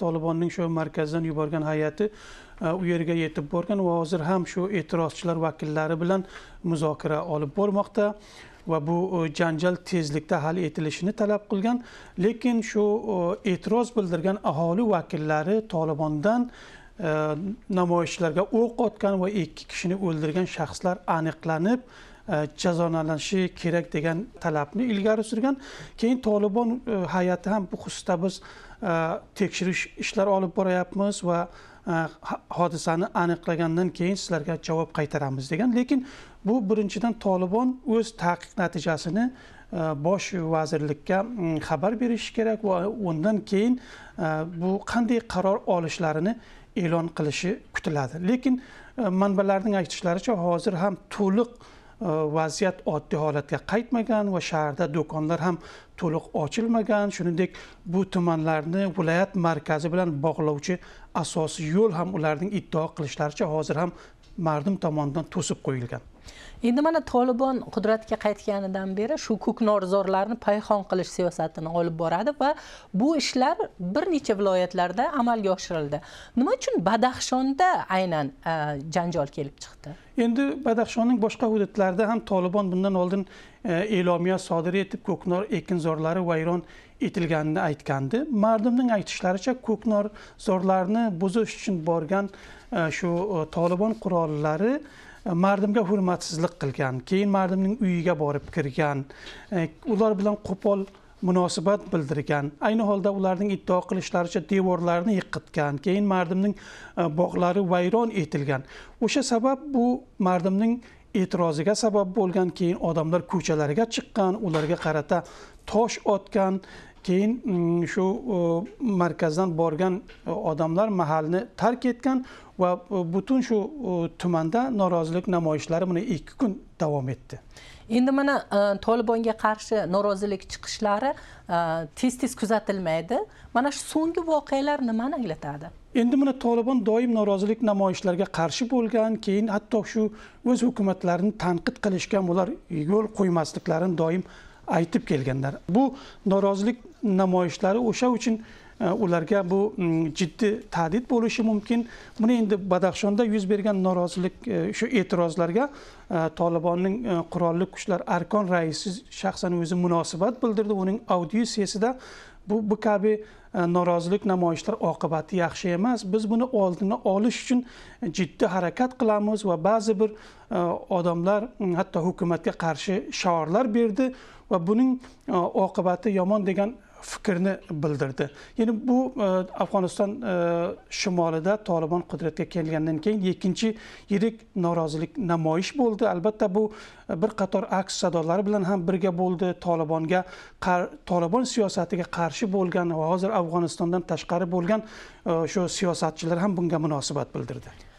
tolibonning shu markazdan yuborgan hayati e, u yerga yetib borgan va hozir ham shu e'tirozchilar vakillari bilan muzokara olib bormoqda va bu e, janjal tezlikda hal etilishini talab qilgan lekin shu e, e'tiroz bildirgan aholi vakillari tolibondan namoyishchilarga o'q otgan va ikki kishini o'ldirgan shaxslar aniqlanib jazolanishi kerak degan talabni ilgari surgan keyin tolibon hay'ati ham bu xususda biz Э, tekshirish ishlari olib boryapmiz va e, hodisani aniqlagandan keyin sizlarga javob qaytaramiz degan lekin bu birinchidan tolibon o'z taqiq natijasini e, bosh vazirlikka xabar berishi kerak va undan keyin e, bu qanday qaror olishlarini e'lon qilishi kutiladi lekin manbalarning aytishlaricha hozir ham to'liq Э, vaziyat oddiy holatga qaytmagan va shaharda do'konlar ham to'liq ochilmagan shuningdek bu tumanlarni viloyat markazi bilan bog'lovchi asosiy yo'l ham ularning iddao qilishlaricha hozir ham mardum tomonidan to'sib qo'yilgan endi mana tolibon qudratga qaytganidan beri shu ko'knorzorlarni payhon qilish siyosatini olib boradi va bu ishlar bir necha viloyatlarda amalga oshirildi nima uchun badaxshonda aynan e, janjal kelib chiqdi endi badaxshonning boshqa hududlarida ham tolibon bundan oldin e, e'lomiya sodir etib ko'knor ekinzorlari vayron etilganini aytgandi ma'lumning aytishlaricha ko'knorzorlarni buzish uchun borgan e, shu tolibon qurollari mardimga hurmatsizlik qilgan keyin mardimning uyiga borib kirgan e, ular bilan qo'pol munosabat bildirgan ayni holda ularning iddao qilishlaricha devorlarni yiqitgan keyin mardimning e, bog'lari vayron etilgan o'sha sabab bu mardimning e'tiroziga sabab bo'lgan keyin odamlar ko'chalariga chiqqan ularga qarata tosh otgan keyin mm, shu markazdan borgan e, odamlar mahalni tark etgan va e, butun shu tumanda norozilik namoyishlari mana ikki kun davom etdi endi mana e, tolibonga qarshi norozilik chiqishlari tez tez kuzatilmaydi mana shu so'nggi voqealar nimani anglatadi endi mana tolibon doim norozilik namoyishlariga qarshi bo'lgan keyin hatto shu o'z hukumatlarini tanqid qilishga ular yo'l qo'ymasliklarini doim aytib kelganlar bu norozilik namoyishlari o'sha uchun Э, ularga bu jiddiy tahdid bo'lishi mumkin buni endi badaxshonda yuz bergan norozilik e, shu e'tirozlarga e, tolibonning e, qurolli kuchlar arkon raisi shaxsan o'zi munosabat bildirdi uning audiosiyasida bu bu kabi norozilik namoyishlar oqibati yaxshi emas biz buni oldini olish uchun jiddiy harakat qilamiz va ba'zi bir odamlar hatto hukumatga qarshi shiorlar berdi va buning oqibati yomon degan fikrni bildirdi ya'ni bu e, afg'oniston e, shimolida tolibon qudratga kelgandan keyin ikkinchi yirik norozilik namoyish bo'ldi albatta bu e, bir qator aks sadolari bilan ham birga bo'ldi tolibonga tolibon siyosatiga qarshi bo'lgan va hozir afg'onistondan tashqari bo'lgan shu siyosatchilar ham bunga munosabat bildirdi